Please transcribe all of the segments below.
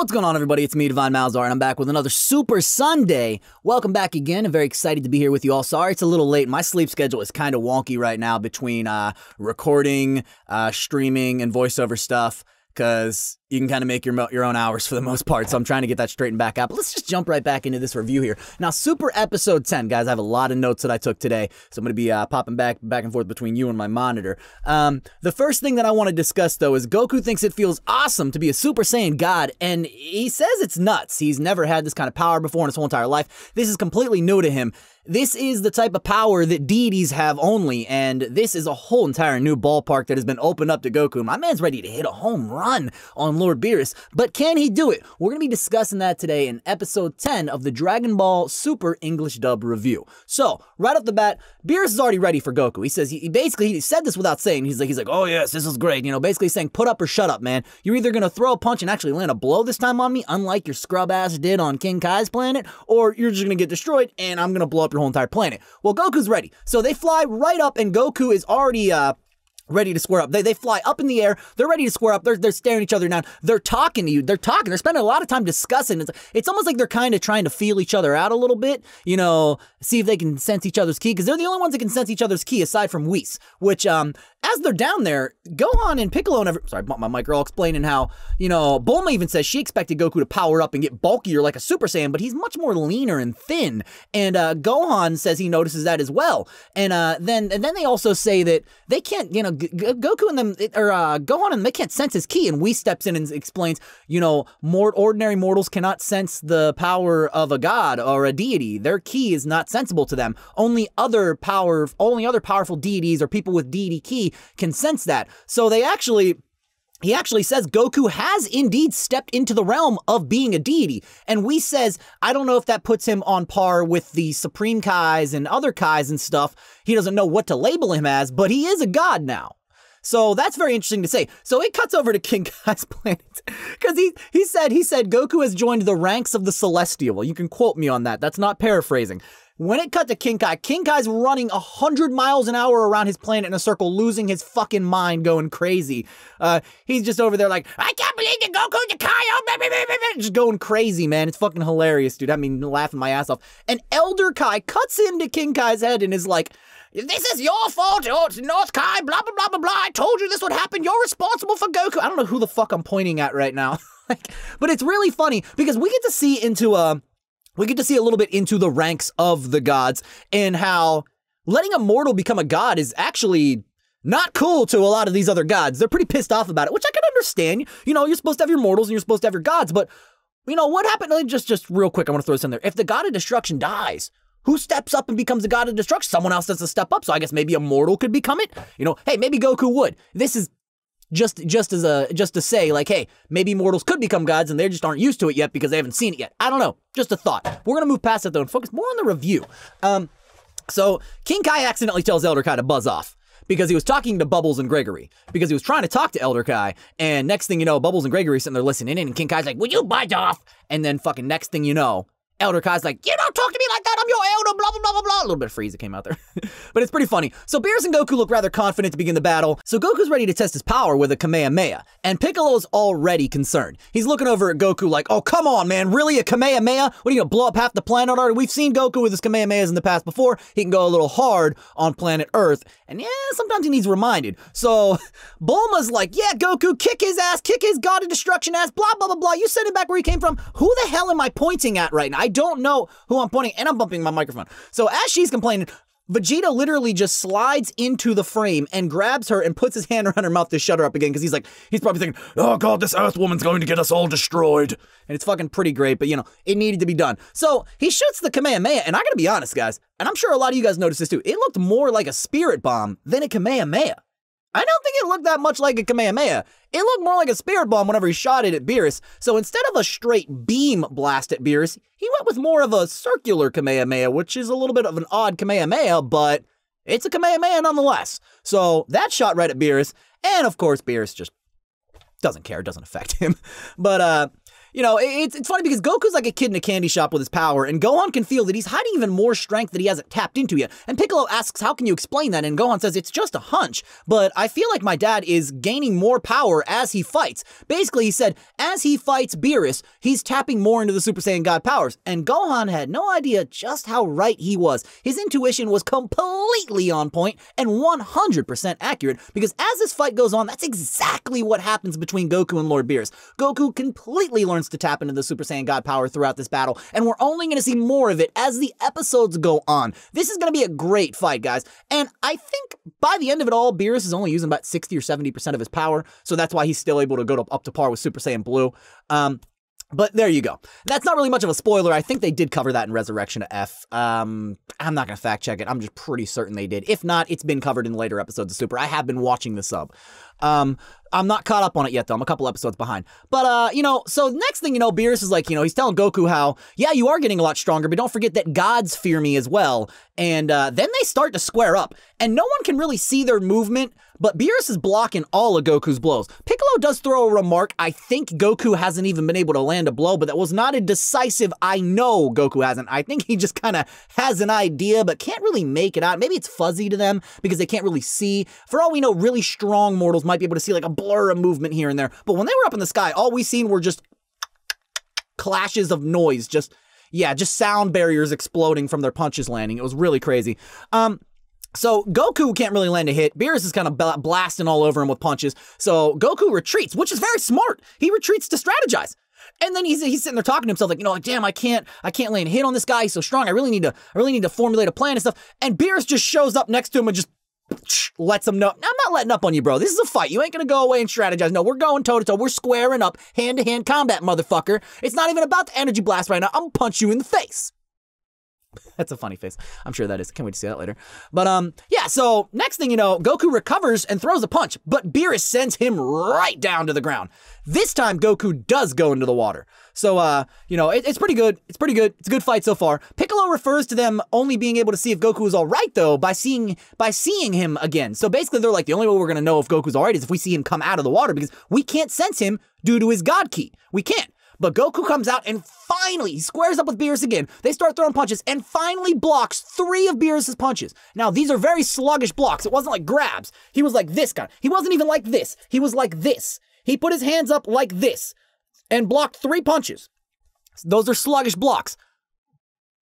What's going on, everybody? It's me, Divine Malzar, and I'm back with another Super Sunday. Welcome back again. I'm very excited to be here with you all. Sorry it's a little late. My sleep schedule is kind of wonky right now between uh, recording, uh, streaming, and voiceover stuff because you can kind of make your your own hours for the most part. So I'm trying to get that straightened back out. But let's just jump right back into this review here. Now, Super Episode 10, guys. I have a lot of notes that I took today, so I'm going to be uh, popping back back and forth between you and my monitor. Um, the first thing that I want to discuss though is Goku thinks it feels awesome to be a Super Saiyan God, and he says it's nuts. He's never had this kind of power before in his whole entire life. This is completely new to him. This is the type of power that deities have only, and this is a whole entire new ballpark that has been opened up to Goku. My man's ready to hit a home run on Lord Beerus, but can he do it? We're going to be discussing that today in episode 10 of the Dragon Ball Super English dub review. So, right off the bat, Beerus is already ready for Goku. He says, he, basically he said this without saying, he's like, he's like, oh yes, this is great. You know, basically saying, put up or shut up, man. You're either going to throw a punch and actually land a blow this time on me, unlike your scrub ass did on King Kai's planet, or you're just going to get destroyed and I'm going to blow up your whole entire planet. Well, Goku's ready. So they fly right up and Goku is already, uh, ready to square up. They, they fly up in the air. They're ready to square up. They're, they're staring each other down. They're talking to you. They're talking. They're spending a lot of time discussing. It's, it's almost like they're kind of trying to feel each other out a little bit, you know, see if they can sense each other's key because they're the only ones that can sense each other's key aside from Whis, which um, as they're down there, Gohan and Piccolo and every, sorry, my mic girl explaining how you know Bulma even says she expected Goku to power up and get bulkier like a Super Saiyan, but he's much more leaner and thin. And uh, Gohan says he notices that as well. And uh, then and then they also say that they can't you know G G Goku and them or uh, Gohan and they can't sense his key. And we steps in and explains you know more ordinary mortals cannot sense the power of a god or a deity. Their key is not sensible to them. Only other power only other powerful deities or people with deity key can sense that. So they actually he actually says Goku has indeed stepped into the realm of being a deity. And we says, I don't know if that puts him on par with the Supreme Kais and other Kais and stuff. He doesn't know what to label him as, but he is a god now. So that's very interesting to say. So it cuts over to King Kai's planet because he he said he said Goku has joined the ranks of the Celestial. You can quote me on that. That's not paraphrasing. When it cut to King Kai, King Kai's running 100 miles an hour around his planet in a circle, losing his fucking mind, going crazy. Uh, he's just over there like, I can't believe that Goku to Kai, oh, blah, just going crazy, man. It's fucking hilarious, dude. I mean, laughing my ass off. And Elder Kai cuts into King Kai's head and is like, this is your fault, oh, it's North Kai, blah, blah, blah, blah, blah. I told you this would happen. You're responsible for Goku. I don't know who the fuck I'm pointing at right now. like, but it's really funny because we get to see into a uh, we get to see a little bit into the ranks of the gods and how letting a mortal become a god is actually not cool to a lot of these other gods. They're pretty pissed off about it, which I can understand. You know, you're supposed to have your mortals and you're supposed to have your gods, but you know what happened? Just just real quick, I want to throw this in there. If the god of destruction dies, who steps up and becomes the god of destruction? Someone else has to step up. So I guess maybe a mortal could become it. You know, hey, maybe Goku would. This is just just as a just to say like hey maybe mortals could become gods and they just aren't used to it yet because they haven't seen it yet i don't know just a thought we're gonna move past that though and focus more on the review um so king kai accidentally tells elder kai to buzz off because he was talking to Bubbles and Gregory because he was trying to talk to Elder Kai. And next thing you know, Bubbles and Gregory sitting there listening in, and King Kai's like, "Will you buzz off?" And then fucking next thing you know, Elder Kai's like, you don't talk to me like that. I'm your elder, blah, blah, blah, blah, blah. A little bit of freeze that came out there. but it's pretty funny. So Beerus and Goku look rather confident to begin the battle. So Goku's ready to test his power with a Kamehameha. And Piccolo's already concerned. He's looking over at Goku like, oh, come on, man. Really? A Kamehameha? What are you going to blow up half the planet already? We've seen Goku with his Kamehamehas in the past before. He can go a little hard on planet Earth. And yeah, sometimes he needs reminded. So Bulma's like, yeah, Goku, kick his ass, kick his god of destruction ass, blah, blah, blah, blah. You send him back where he came from. Who the hell am I pointing at right now? I don't know who I'm pointing, and I'm bumping my microphone. So as she's complaining, Vegeta literally just slides into the frame and grabs her and puts his hand around her mouth to shut her up again because he's like, he's probably thinking, oh god, this Earth Woman's going to get us all destroyed. And it's fucking pretty great, but you know, it needed to be done. So he shoots the Kamehameha, and I gotta be honest, guys, and I'm sure a lot of you guys noticed this too, it looked more like a spirit bomb than a Kamehameha. I don't think it looked that much like a Kamehameha. It looked more like a spirit bomb whenever he shot it at Beerus, so instead of a straight beam blast at Beerus, he went with more of a circular Kamehameha, which is a little bit of an odd Kamehameha, but it's a Kamehameha nonetheless. So that shot right at Beerus, and of course Beerus just doesn't care, doesn't affect him. But uh, you know, it's, it's funny because Goku's like a kid in a candy shop with his power, and Gohan can feel that he's hiding even more strength that he hasn't tapped into yet. And Piccolo asks, How can you explain that? And Gohan says, It's just a hunch, but I feel like my dad is gaining more power as he fights. Basically, he said, As he fights Beerus, he's tapping more into the Super Saiyan God powers. And Gohan had no idea just how right he was. His intuition was completely on point and 100% accurate because as this fight goes on, that's exactly what happens between Goku and Lord Beerus. Goku completely learns learns to tap into the Super Saiyan God power throughout this battle, and we're only going to see more of it as the episodes go on. This is going to be a great fight, guys, and I think by the end of it all, Beerus is only using about 60 or 70% of his power, so that's why he's still able to go to, up to par with Super Saiyan Blue. Um, but there you go. That's not really much of a spoiler. I think they did cover that in Resurrection F. Um, I'm not going to fact check it. I'm just pretty certain they did. If not, it's been covered in later episodes of Super. I have been watching the sub. Um, I'm not caught up on it yet, though. I'm a couple episodes behind. But, uh, you know, so next thing you know, Beerus is like, you know, he's telling Goku how, yeah, you are getting a lot stronger, but don't forget that gods fear me as well. And uh, then they start to square up, and no one can really see their movement, but Beerus is blocking all of Goku's blows. Piccolo does throw a remark. I think Goku hasn't even been able to land a blow, but that was not a decisive, I know Goku hasn't. I think he just kind of has an idea, but can't really make it out. Maybe it's fuzzy to them because they can't really see. For all we know, really strong mortals might be able to see like a blur of movement here and there. But when they were up in the sky, all we seen were just clashes of noise, just yeah, just sound barriers exploding from their punches landing. It was really crazy. Um, so Goku can't really land a hit. Beerus is kind of blasting all over him with punches. So Goku retreats, which is very smart. He retreats to strategize. And then he's, he's sitting there talking to himself, like, you know, like, damn, I can't, I can't land a hit on this guy. He's so strong. I really need to, I really need to formulate a plan and stuff. And Beerus just shows up next to him and just lets them know, I'm not letting up on you, bro. This is a fight. You ain't gonna go away and strategize. No, we're going toe to toe. We're squaring up, hand to hand combat, motherfucker. It's not even about the energy blast right now. I'm gonna punch you in the face. That's a funny face. I'm sure that is. Can't wait to see that later. But um, yeah. So next thing you know, Goku recovers and throws a punch, but Beerus sends him right down to the ground. This time, Goku does go into the water. So, uh, you know, it, it's pretty good. It's pretty good. It's a good fight so far. Piccolo refers to them only being able to see if Goku is all right though by seeing by seeing him again. So basically, they're like the only way we're gonna know if Goku's all right is if we see him come out of the water because we can't sense him due to his God Key. We can't. But Goku comes out and finally he squares up with Beerus again. They start throwing punches and finally blocks three of Beerus's punches. Now, these are very sluggish blocks. It wasn't like grabs. He was like this guy. He wasn't even like this. He was like this. He put his hands up like this and blocked three punches. Those are sluggish blocks,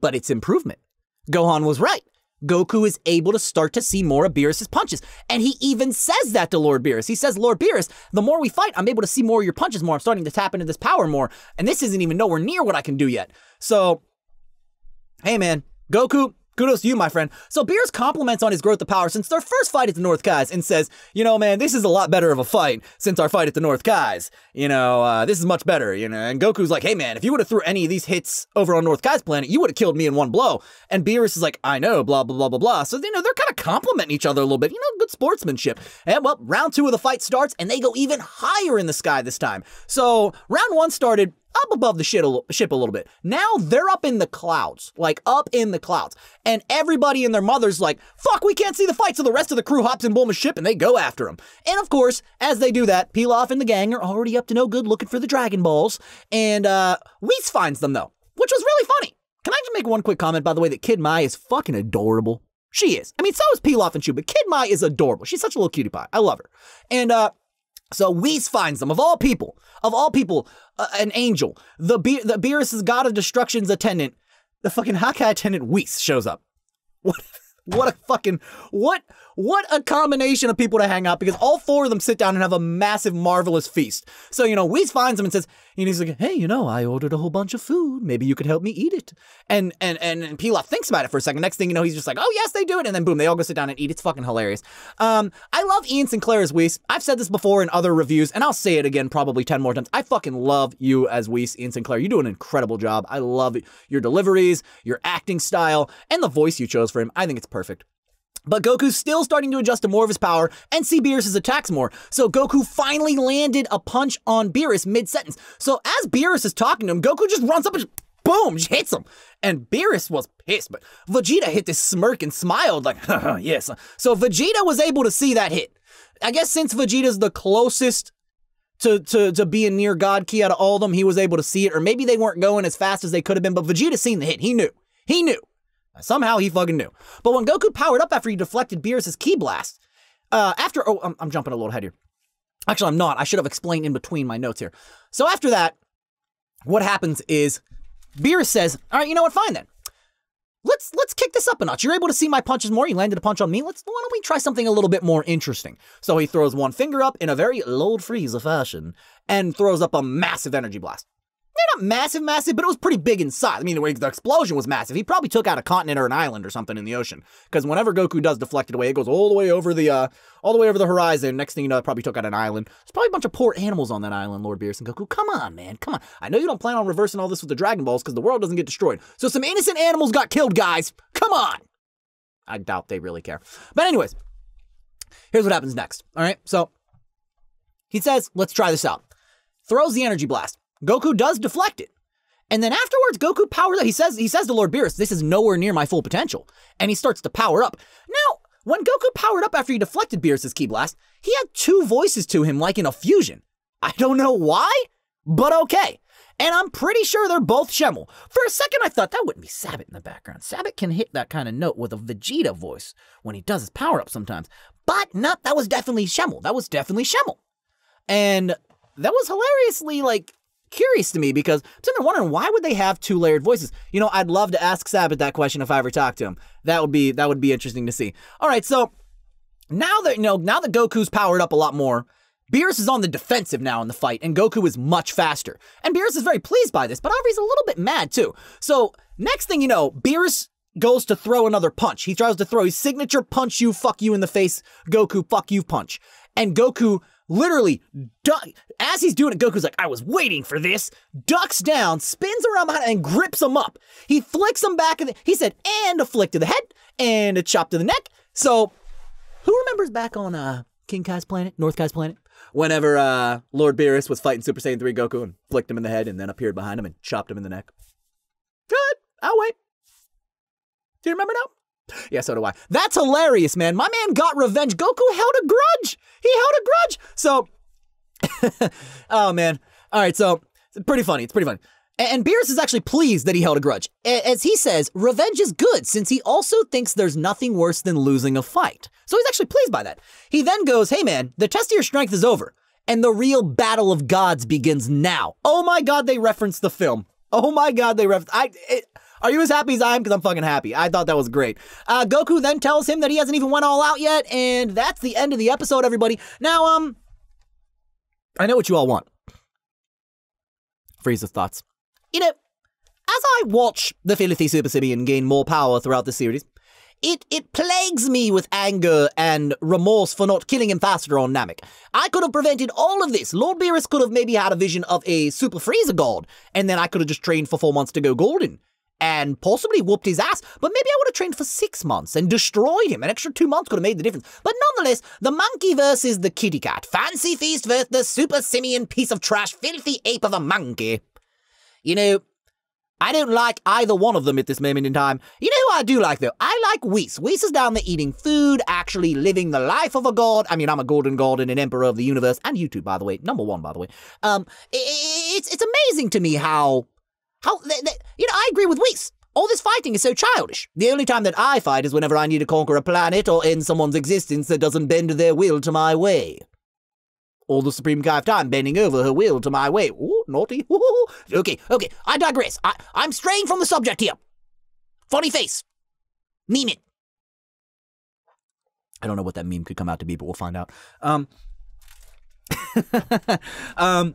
but it's improvement. Gohan was right. Goku is able to start to see more of Beerus' punches. And he even says that to Lord Beerus. He says, Lord Beerus, the more we fight, I'm able to see more of your punches more. I'm starting to tap into this power more. And this isn't even nowhere near what I can do yet. So, hey man, Goku, Kudos to you, my friend. So Beerus compliments on his growth of power since their first fight at the North Kais and says, you know, man, this is a lot better of a fight since our fight at the North Kais. You know, uh, this is much better, you know. And Goku's like, hey, man, if you would have threw any of these hits over on North Kai's planet, you would have killed me in one blow. And Beerus is like, I know, blah, blah, blah, blah, blah. So, you know, they're kind of complimenting each other a little bit. You know, good sportsmanship. And, well, round two of the fight starts, and they go even higher in the sky this time. So round one started up above the shit ship a little bit. Now they're up in the clouds, like up in the clouds. And everybody and their mother's like, fuck, we can't see the fight. So the rest of the crew hops in Bulma's ship and they go after him. And of course, as they do that, Pilaf and the gang are already up to no good looking for the Dragon Balls. And uh, Whis finds them though, which was really funny. Can I just make one quick comment, by the way, that Kid Mai is fucking adorable? She is. I mean, so is Pilaf and Chew, but Kid Mai is adorable. She's such a little cutie pie. I love her. And uh, so Whis finds them, of all people, of all people, uh, an angel. The, Be- the Beerus' god of destruction's attendant, the fucking Hawkeye attendant Whis shows up. What? what a fucking what what a combination of people to hang out because all four of them sit down and have a massive marvelous feast. So you know, Weiss finds him and says, and he's like, "Hey, you know, I ordered a whole bunch of food. Maybe you could help me eat it." And and and, and Pilaf thinks about it for a second. Next thing you know, he's just like, "Oh yes, they do it." And then boom, they all go sit down and eat. It's fucking hilarious. Um, I love Ian Sinclair as Weiss. I've said this before in other reviews, and I'll say it again probably ten more times. I fucking love you as Weiss, Ian Sinclair. You do an incredible job. I love your deliveries, your acting style, and the voice you chose for him. I think it's perfect. But Goku's still starting to adjust to more of his power and see Beerus' attacks more. So Goku finally landed a punch on Beerus mid sentence. So as Beerus is talking to him, Goku just runs up and boom, just hits him. And Beerus was pissed, but Vegeta hit this smirk and smiled like, yes. So Vegeta was able to see that hit. I guess since Vegeta's the closest to, to, to being near God Ki out of all of them, he was able to see it. Or maybe they weren't going as fast as they could have been, but Vegeta seen the hit. He knew. He knew. Uh, somehow he fucking knew. But when Goku powered up after he deflected Beerus' Key blast, uh, after, oh, I'm, I'm jumping a little ahead here. Actually, I'm not. I should have explained in between my notes here. So after that, what happens is Beerus says, all right, you know what? Fine then. Let's let's kick this up a notch. You're able to see my punches more. You landed a punch on me. Let's why don't we try something a little bit more interesting? So he throws one finger up in a very freeze Frieza fashion and throws up a massive energy blast not massive, massive, but it was pretty big in size. I mean, the explosion was massive. He probably took out a continent or an island or something in the ocean. Because whenever Goku does deflect it away, it goes all the way over the uh, all the way over the horizon. Next thing you know, it probably took out an island. There's probably a bunch of poor animals on that island, Lord Beerus and Goku. Come on, man, come on. I know you don't plan on reversing all this with the Dragon Balls because the world doesn't get destroyed. So some innocent animals got killed, guys. Come on. I doubt they really care. But anyways, here's what happens next. All right, so he says, "Let's try this out." Throws the energy blast. Goku does deflect it. And then afterwards, Goku powers up. He says, he says to Lord Beerus, this is nowhere near my full potential. And he starts to power up. Now, when Goku powered up after he deflected Beerus's Key Blast, he had two voices to him like in a fusion. I don't know why, but okay. And I'm pretty sure they're both Shemel. For a second, I thought that wouldn't be Sabit in the background. Sabit can hit that kind of note with a Vegeta voice when he does his power up sometimes. But not, that was definitely Shemel. That was definitely Shemel. And that was hilariously like curious to me because I'm sitting there wondering why would they have two layered voices. You know, I'd love to ask Sabbath that question if I ever talked to him. That would be that would be interesting to see. All right, so now that you know, now that Goku's powered up a lot more, Beerus is on the defensive now in the fight, and Goku is much faster. And Beerus is very pleased by this, but however, a little bit mad too. So next thing you know, Beerus goes to throw another punch. He tries to throw his signature punch you fuck you in the face, Goku fuck you punch. And Goku literally, duck, as he's doing it, Goku's like, I was waiting for this, ducks down, spins around behind and grips him up. He flicks him back, and he said, and a flick to the head, and a chop to the neck. So, who remembers back on uh, King Kai's planet, North Kai's planet? Whenever uh, Lord Beerus was fighting Super Saiyan 3 Goku and flicked him in the head and then appeared behind him and chopped him in the neck. Good, I'll wait. Do you remember now? Yeah, so do I. That's hilarious, man. My man got revenge. Goku held a grudge. He held a grudge. So, oh man. All right, so pretty funny. It's pretty funny. And Beerus is actually pleased that he held a grudge. As he says, revenge is good since he also thinks there's nothing worse than losing a fight. So he's actually pleased by that. He then goes, Hey man, the test of your strength is over, and the real battle of gods begins now. Oh my god, they reference the film. Oh my god, they reference. I. It, are you as happy as I am? Because I'm fucking happy. I thought that was great. Uh, Goku then tells him that he hasn't even went all out yet, and that's the end of the episode, everybody. Now, um, I know what you all want. Frieza's thoughts. You know, as I watch the filthy Super Saiyan gain more power throughout the series, it, it plagues me with anger and remorse for not killing him faster on Namek. I could have prevented all of this. Lord Beerus could have maybe had a vision of a Super Freezer God, and then I could have just trained for four months to go golden and possibly whooped his ass, but maybe I would have trained for six months and destroyed him. An extra two months could have made the difference. But nonetheless, the monkey versus the kitty cat. Fancy feast versus the super simian piece of trash, filthy ape of a monkey. You know, I don't like either one of them at this moment in time. You know who I do like, though? I like Whis. Whis is down there eating food, actually living the life of a god. I mean, I'm a golden god and an emperor of the universe. And YouTube, by the way. Number one, by the way. Um, it's, it's amazing to me how... How... They, they, you know, I agree with Weiss. All this fighting is so childish. The only time that I fight is whenever I need to conquer a planet or end someone's existence that doesn't bend their will to my way. All the Supreme Kai of Time bending over her will to my way. Ooh, naughty. okay, okay, I digress. I, I'm straying from the subject here. Funny face. Meme it. I don't know what that meme could come out to be, but we'll find out. Um, um,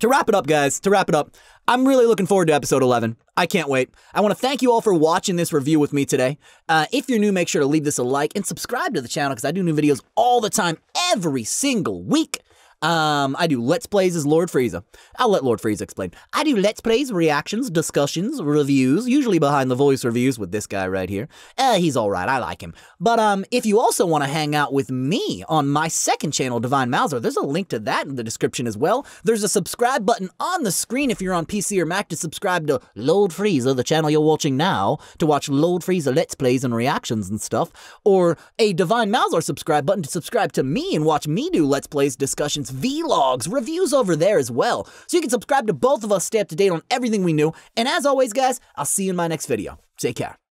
to wrap it up, guys, to wrap it up, I'm really looking forward to episode 11. I can't wait. I want to thank you all for watching this review with me today. Uh, if you're new, make sure to leave this a like and subscribe to the channel because I do new videos all the time, every single week. Um, I do Let's Plays as Lord Frieza. I'll let Lord Frieza explain. I do Let's Plays, reactions, discussions, reviews, usually behind the voice reviews with this guy right here. Uh, he's alright, I like him. But um, if you also want to hang out with me on my second channel, Divine Mauser, there's a link to that in the description as well. There's a subscribe button on the screen if you're on PC or Mac to subscribe to Lord Frieza, the channel you're watching now, to watch Lord Frieza Let's Plays and reactions and stuff, or a Divine Mauser subscribe button to subscribe to me and watch me do Let's Plays, discussions, vlogs, reviews over there as well. So you can subscribe to both of us, stay up to date on everything we do. And as always, guys, I'll see you in my next video. Take care.